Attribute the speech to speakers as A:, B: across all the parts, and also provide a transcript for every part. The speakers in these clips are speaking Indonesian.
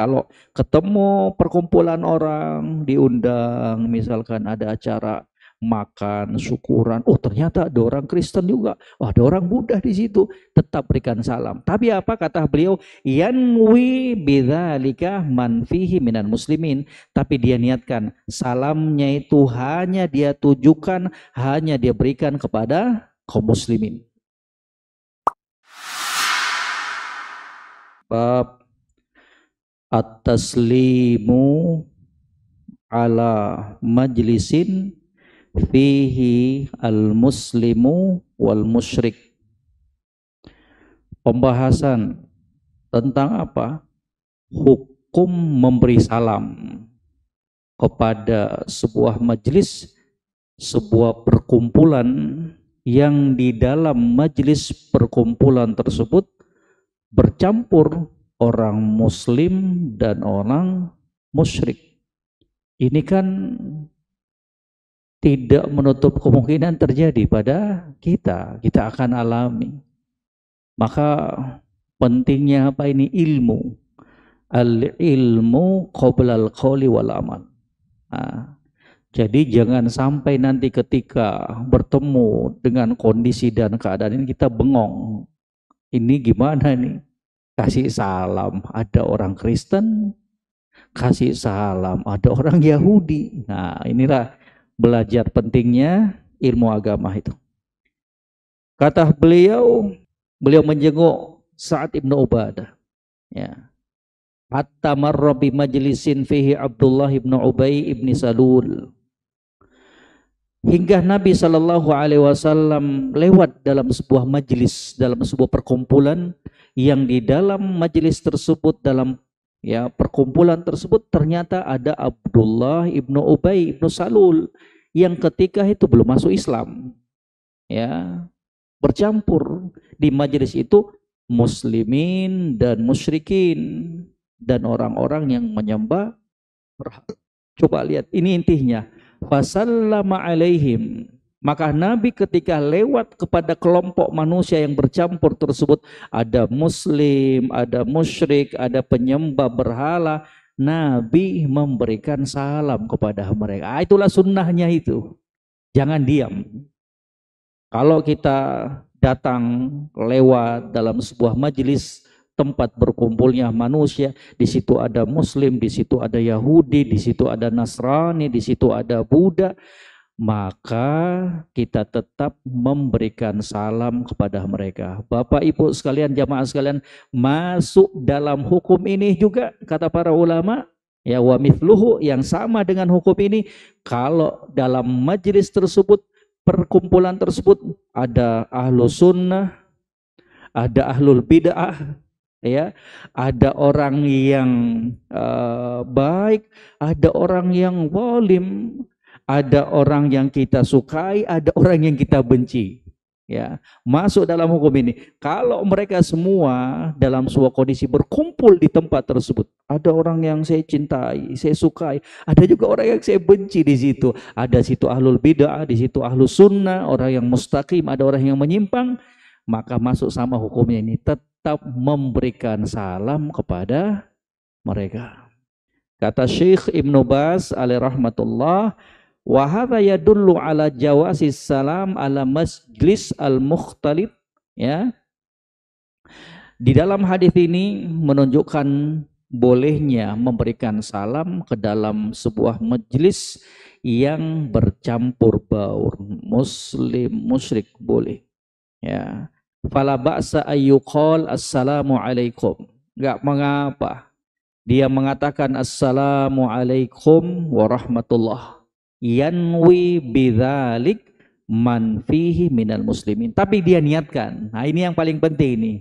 A: Kalau ketemu perkumpulan orang, diundang, misalkan ada acara makan, syukuran. Oh ternyata ada orang Kristen juga. oh ada orang Buddha di situ. Tetap berikan salam. Tapi apa kata beliau? Yanwi bidzalika man fihi minan muslimin. Tapi dia niatkan salamnya itu hanya dia tujukan, hanya dia berikan kepada kaum muslimin. Bab at-taslimu ala majlisin fihi al-muslimu wal musyrik. Pembahasan tentang apa? Hukum memberi salam kepada sebuah majelis, sebuah perkumpulan yang di dalam majelis perkumpulan tersebut bercampur orang muslim dan orang musyrik. Ini kan tidak menutup kemungkinan terjadi pada kita, kita akan alami. Maka pentingnya apa ini ilmu? Al ilmu qabla al qawli wal amal. Nah, jadi jangan sampai nanti ketika bertemu dengan kondisi dan keadaan ini kita bengong. Ini gimana nih? kasih salam ada orang Kristen, kasih salam ada orang Yahudi. Nah, inilah belajar pentingnya ilmu agama itu. Kata beliau, beliau menjenguk saat ibnu Ubadah. Ya. Hatta marra bi majlisin fihi Abdullah ibnu Ubay ibni Salul hingga Nabi Shallallahu Alaihi Wasallam lewat dalam sebuah majelis dalam sebuah perkumpulan yang di dalam majelis tersebut dalam ya perkumpulan tersebut ternyata ada Abdullah ibnu Ubay ibnu Salul yang ketika itu belum masuk Islam ya bercampur di majelis itu muslimin dan musyrikin dan orang-orang yang menyembah Coba lihat, ini intinya fasallama alaihim maka Nabi ketika lewat kepada kelompok manusia yang bercampur tersebut ada muslim, ada musyrik, ada penyembah berhala, Nabi memberikan salam kepada mereka. Ah, itulah sunnahnya itu. Jangan diam. Kalau kita datang lewat dalam sebuah majelis tempat berkumpulnya manusia. Di situ ada Muslim, di situ ada Yahudi, di situ ada Nasrani, di situ ada Buddha. Maka kita tetap memberikan salam kepada mereka. Bapak, Ibu sekalian, jamaah sekalian, masuk dalam hukum ini juga kata para ulama, ya wa mithluhu yang sama dengan hukum ini kalau dalam majlis tersebut perkumpulan tersebut ada ahlu sunnah, ada ahlul bid'ah, ya ada orang yang uh, baik ada orang yang walim, ada orang yang kita sukai ada orang yang kita benci ya masuk dalam hukum ini kalau mereka semua dalam sebuah kondisi berkumpul di tempat tersebut ada orang yang saya cintai saya sukai ada juga orang yang saya benci di situ ada situ ahlul bidah di situ ahlus sunnah orang yang mustaqim ada orang yang menyimpang maka masuk sama hukumnya ini tetap memberikan salam kepada mereka. Kata Syekh Ibn Bas alaih rahmatullah, Wahada yadullu ala jawasi salam ala majlis al-mukhtalib. Ya. Di dalam hadis ini menunjukkan bolehnya memberikan salam ke dalam sebuah majlis yang bercampur baur muslim musyrik boleh ya fala ba'sa ayyuqal assalamu alaikum. Enggak mengapa. Dia mengatakan assalamu alaikum warahmatullah. Yanwi bidzalik man fihi minal muslimin. Tapi dia niatkan. Nah, ini yang paling penting ini.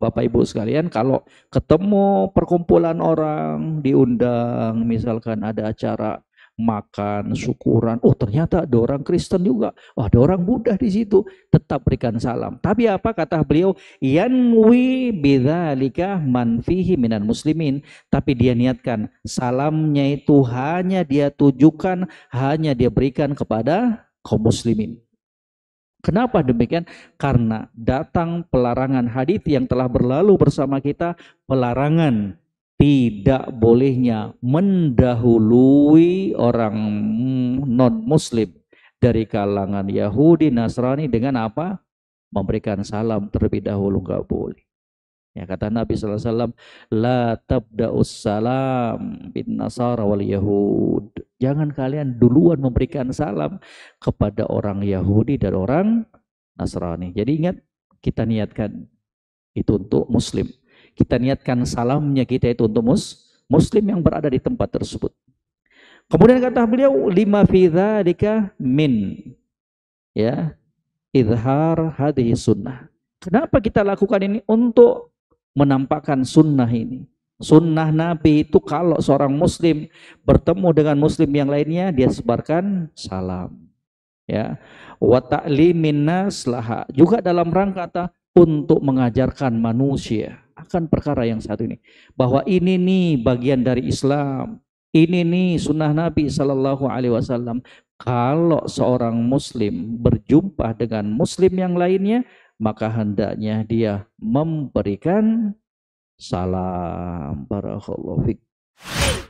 A: Bapak Ibu sekalian kalau ketemu perkumpulan orang diundang misalkan ada acara makan, syukuran. Oh ternyata ada orang Kristen juga. Oh, ada orang Buddha di situ. Tetap berikan salam. Tapi apa kata beliau? Yanwi bidzalika manfihi minan muslimin. Tapi dia niatkan salamnya itu hanya dia tujukan, hanya dia berikan kepada kaum muslimin. Kenapa demikian? Karena datang pelarangan hadis yang telah berlalu bersama kita, pelarangan tidak bolehnya mendahului orang non muslim dari kalangan Yahudi Nasrani dengan apa memberikan salam terlebih dahulu nggak boleh ya kata Nabi Wasallam la tabdaus salam bin nasara wal yahud jangan kalian duluan memberikan salam kepada orang Yahudi dan orang Nasrani jadi ingat kita niatkan itu untuk muslim kita niatkan salamnya kita itu untuk mus, muslim yang berada di tempat tersebut. Kemudian kata beliau lima fida dika min ya idhar hadis sunnah. Kenapa kita lakukan ini untuk menampakkan sunnah ini? Sunnah Nabi itu kalau seorang muslim bertemu dengan muslim yang lainnya dia sebarkan salam. Ya. watak ta'limin nas Juga dalam rangka untuk mengajarkan manusia akan perkara yang satu ini. Bahwa ini nih bagian dari Islam. Ini nih sunnah Nabi Sallallahu Alaihi Wasallam. Kalau seorang Muslim berjumpa dengan Muslim yang lainnya, maka hendaknya dia memberikan salam. para fiqh.